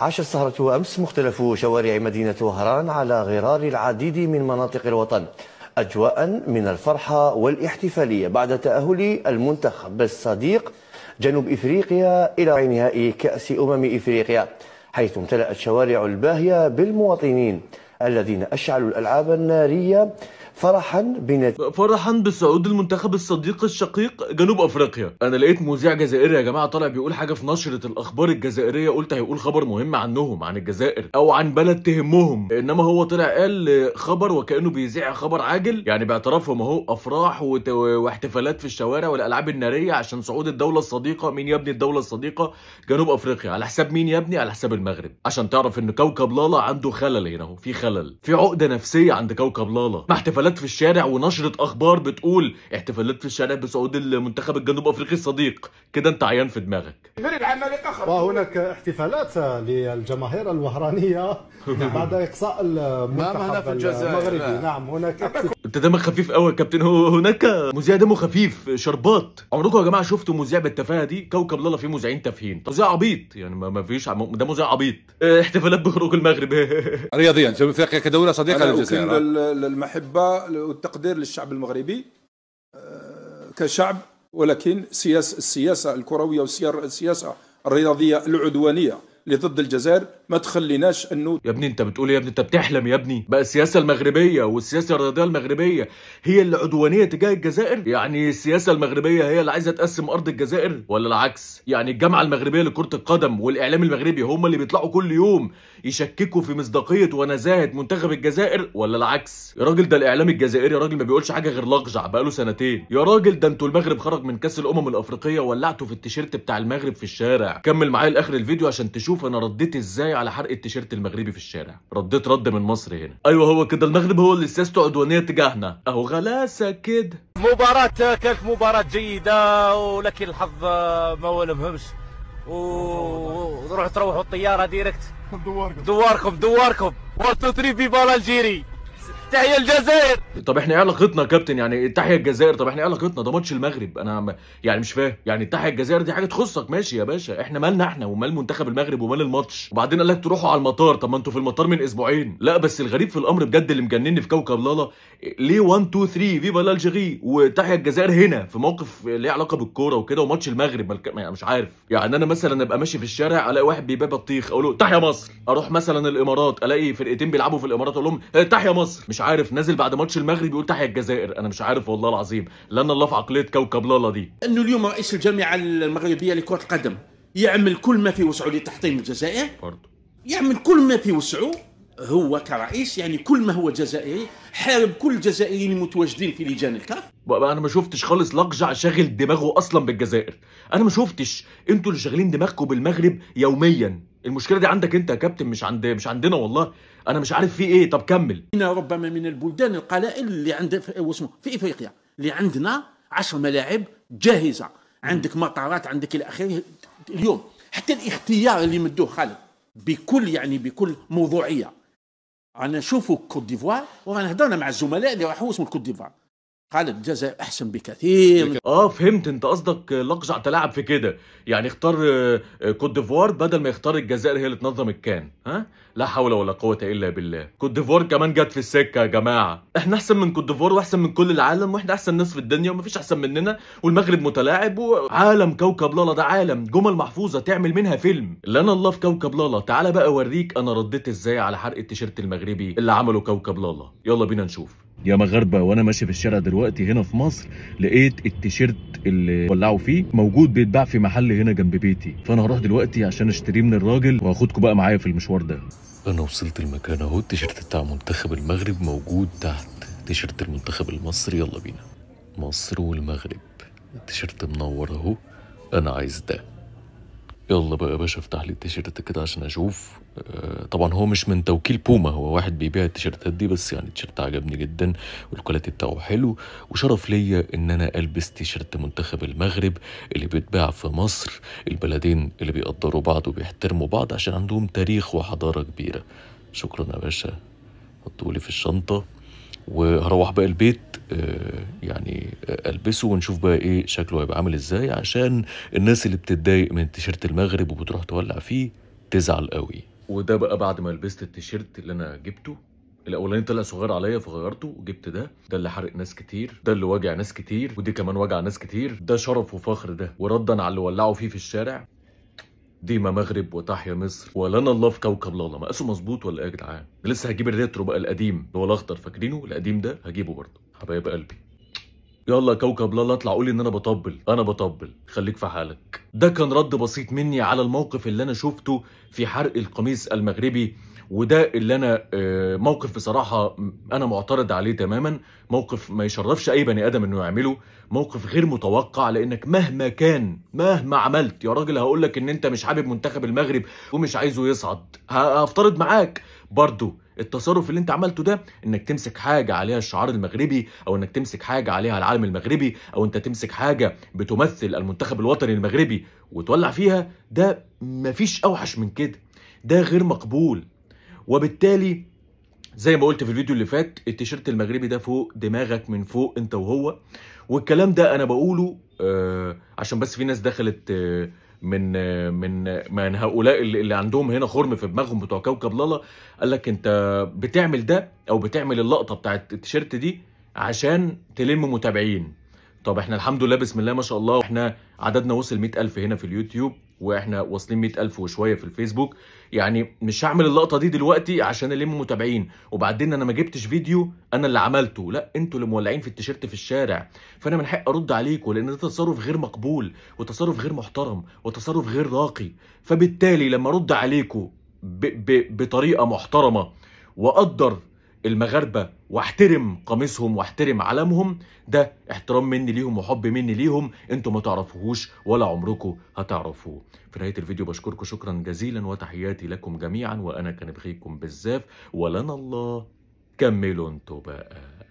عاش السهرة أمس مختلف شوارع مدينة وهران على غرار العديد من مناطق الوطن أجواء من الفرحة والاحتفالية بعد تأهل المنتخب الصديق جنوب إفريقيا إلى نهائي كأس أمم إفريقيا حيث امتلأت شوارع الباهية بالمواطنين الذين أشعلوا الألعاب النارية فرحا بنت... فرحا بصعود المنتخب الصديق الشقيق جنوب افريقيا انا لقيت مذيع جزائري يا جماعه طالع بيقول حاجه في نشره الاخبار الجزائريه قلت هيقول خبر مهم عنهم عن الجزائر او عن بلد تهمهم انما هو طلع قال خبر وكانه بيذيع خبر عاجل يعني باعترافهم اهو افراح وت... واحتفالات في الشوارع والالعاب الناريه عشان صعود الدوله الصديقه مين يا ابني الدوله الصديقه جنوب افريقيا على حساب مين يا ابني على حساب المغرب عشان تعرف ان كوكب لالا عنده خلل هنا اهو في خلل خلل في عقده نفسيه عند كوكب لالا مع احتفالات في الشارع ونشره اخبار بتقول احتفالات في الشارع بصعود المنتخب الجنوب افريقي الصديق كده انت عيان في دماغك وهناك احتفالات للجماهير الوهرانيه بعد اقصاء المنتخب المغربي نعم هناك انت دمك خفيف قوي يا كابتن هناك مذيع دمه خفيف شربات عمركم يا جماعه شفتوا مذيع بالتفاهه دي كوكب لالا فيه مذيعين تافهين مذيع عبيط يعني ما فيش عم... ده مذيع عبيط احتفالات بخروج المغرب رياضيا جنوب افريقيا كدوله صديقه للجزائر المحبه والتقدير للشعب المغربي آه، كشعب ولكن سياسه السياسه الكرويه والسياسه الرياضيه العدوانيه اللي ضد الجزائر ما تخليناش انه يا ابني انت بتقول إيه يا ابني انت بتحلم يا ابني بقى السياسه المغربيه والسياسه الرياضيه المغربيه هي اللي عدوانيه تجاه الجزائر يعني السياسه المغربيه هي اللي عايزه تقسم ارض الجزائر ولا العكس يعني الجامعه المغربيه لكره القدم والاعلام المغربي هم اللي بيطلعوا كل يوم يشككوا في مصداقيه ونزاهه منتخب الجزائر ولا العكس يا راجل ده الاعلام الجزائري يا راجل ما بيقولش حاجه غير بقى بقاله سنتين يا راجل ده انتوا المغرب خرج من كاس الامم الافريقيه ولعتوا في التيشيرت بتاع المغرب في الشارع كمل معايا لاخر الفيديو عشان تشوف بشوف انا رديت ازاي على حرق التيشيرت المغربي في الشارع رديت رد من مصر هنا ايوه هو كده المغرب هو اللي سياسته عدوانيه تجاهنا اهو غلاسه كده مباراه كانت مباراه جيده ولكن الحظ ما هو المهمش وروحوا تروحوا الطياره ديريكت دواركم دواركم دواركم 1 2 3 فيفا الجيري تحيا الجزائر طب احنا ايه علاقتنا يا كابتن يعني تحيا الجزائر طب احنا ايه علاقتنا ده ماتش المغرب انا يعني مش فاهم يعني تحيا الجزائر دي حاجه تخصك ماشي يا باشا احنا مالنا احنا ومال منتخب المغرب ومال الماتش وبعدين قال لك تروحوا على المطار طب ما انتوا في المطار من اسبوعين لا بس الغريب في الامر بجد اللي مجنني في كوكب لالا ليه 1 2 3 فيفا لالجيري وتحيا الجزائر هنا في موقف ليه علاقه بالكوره وكده وماتش المغرب ملك... يعني مش عارف يعني انا مثلا ابقى ماشي في الشارع الاقي واحد بيبيع بطيخ اقول له تحيا مصر اروح مثلا الامارات الاقي فرقتين بيلعبوا في الامارات اقول لهم إيه، تحيا مصر مش مش عارف نازل بعد ماتش المغرب يقول تحيا الجزائر انا مش عارف والله العظيم لان الله في عقليه كوكب لالا دي انه اليوم رئيس الجامعه المغربيه لكره القدم يعمل كل ما في وسعه لتحطيم الجزائر برضه يعمل كل ما في وسعه هو كرئيس يعني كل ما هو جزائري حارب كل الجزائريين المتواجدين في لجان الكاف انا ما شفتش خالص لقجع شاغل دماغه اصلا بالجزائر انا ما شفتش انتوا اللي شاغلين دماغكم بالمغرب يوميا المشكله دي عندك انت يا كابتن مش عند مش عندنا والله انا مش عارف في ايه طب كمل هنا ربما من البلدان القلائل اللي عندها في واسمه في افريقيا اللي عندنا 10 ملاعب جاهزه عندك مطارات عندك الى اخره اليوم حتى الاختيار اللي مدوه خالد بكل يعني بكل موضوعيه انا نشوفوا كوت ديفوار وانا هضرنا مع الزملاء اللي راحوا اسمه كوت ديفوار قالب جزاء احسن بكثير اه فهمت انت قصدك لقجع تلاعب في كده يعني اختار آه، آه، كوت ديفوار بدل ما يختار الجزائر هي اللي تنظم الكان ها لا حول ولا قوه الا بالله كوت ديفوار كمان جت في السكه يا جماعه احنا احسن من كوت ديفوار واحسن من كل العالم واحنا احسن ناس في الدنيا ومفيش احسن مننا والمغرب متلاعب وعالم كوكب لالا ده عالم جمل محفوظه تعمل منها فيلم لنا الله في كوكب لالا تعالى بقى اوريك انا رديت ازاي على حرق التيشيرت المغربي اللي عمله كوكب لالا يلا بينا نشوف يا مغاربه وانا ماشي في الشارع دلوقتي هنا في مصر لقيت التيشيرت اللي ولعوا فيه موجود بيتباع في محل هنا جنب بيتي فانا هروح دلوقتي عشان اشتريه من الراجل وهاخدكم بقى معايا في المشوار ده انا وصلت المكان اهو التيشيرت بتاع منتخب المغرب موجود تحت تيشيرت المنتخب المصري يلا بينا مصر والمغرب التيشيرت منور اهو انا عايز ده يلا بقى يا باشا افتح لي التيشيرت كده عشان اشوف آه، طبعا هو مش من توكيل بوما هو واحد بيبيع التيشيرتات دي بس يعني التيشيرت عجبني جدا والكواليتي بتاعه حلو وشرف ليا ان انا البس تيشيرت منتخب المغرب اللي بيتباع في مصر البلدين اللي بيقدروا بعض وبيحترموا بعض عشان عندهم تاريخ وحضاره كبيره شكرا يا باشا حطولي في الشنطه وهروح بقى البيت آه، يعني البسه ونشوف بقى ايه شكله هيبقى عامل ازاي عشان الناس اللي بتتضايق من تيشيرت المغرب وبتروح تولع فيه تزعل قوي وده بقى بعد ما لبست التيشيرت اللي انا جبته الاولاني طلع صغير عليا فغيرته وجبت ده ده اللي حرق ناس كتير ده اللي وجع ناس كتير ودي كمان وجع ناس كتير ده شرف وفخر ده وردا على اللي ولعوا فيه في الشارع ديما مغرب وتحيا مصر ولنا الله في كوكب لالا مقاسه مظبوط ولا ايه يا جدعان؟ لسه هجيب الريترو بقى القديم اللي هو الاخضر فاكرينه القديم ده هجيبه برضه حبايب قلبي يلا كوكب لالا اطلع قولي ان انا بطبل انا بطبل خليك في حالك ده كان رد بسيط مني على الموقف اللي انا شفته في حرق القميص المغربي وده اللي انا آه، موقف بصراحه انا معترض عليه تماما موقف ما يشرفش اي بني ادم انه يعمله موقف غير متوقع لانك مهما كان مهما عملت يا راجل هقول لك ان انت مش حابب منتخب المغرب ومش عايزه يصعد هفترض معاك برضه التصرف اللي انت عملته ده انك تمسك حاجه عليها الشعار المغربي او انك تمسك حاجه عليها العالم المغربي او انت تمسك حاجه بتمثل المنتخب الوطني المغربي وتولع فيها ده مفيش اوحش من كده ده غير مقبول وبالتالي زي ما قلت في الفيديو اللي فات التيشيرت المغربي ده فوق دماغك من فوق انت وهو والكلام ده انا بقوله آه عشان بس في ناس دخلت آه من آه من آه، من هؤلاء اللي عندهم هنا خرم في دماغهم بتوع كوكب لالا قال لك انت بتعمل ده او بتعمل اللقطه بتاعت التيشيرت دي عشان تلم متابعين طب احنا الحمد لله بسم الله ما شاء الله احنا عددنا وصل 100000 هنا في اليوتيوب واحنا واصلين 100000 وشويه في الفيسبوك يعني مش هعمل اللقطه دي دلوقتي عشان الم متابعين وبعدين انا ما جبتش فيديو انا اللي عملته لا انتوا اللي مولعين في التيشيرت في الشارع فانا من حق ارد عليكم لان ده تصرف غير مقبول وتصرف غير محترم وتصرف غير راقي فبالتالي لما ارد عليكم بطريقه محترمه واقدر المغاربه واحترم قميصهم واحترم علمهم ده احترام مني ليهم وحب مني ليهم انتوا ما تعرفوهوش ولا عمركم هتعرفوه في نهايه الفيديو بشكركم شكرا جزيلا وتحياتي لكم جميعا وانا كان بخيكم بالزاف ولنا الله كملوا انتوا بقى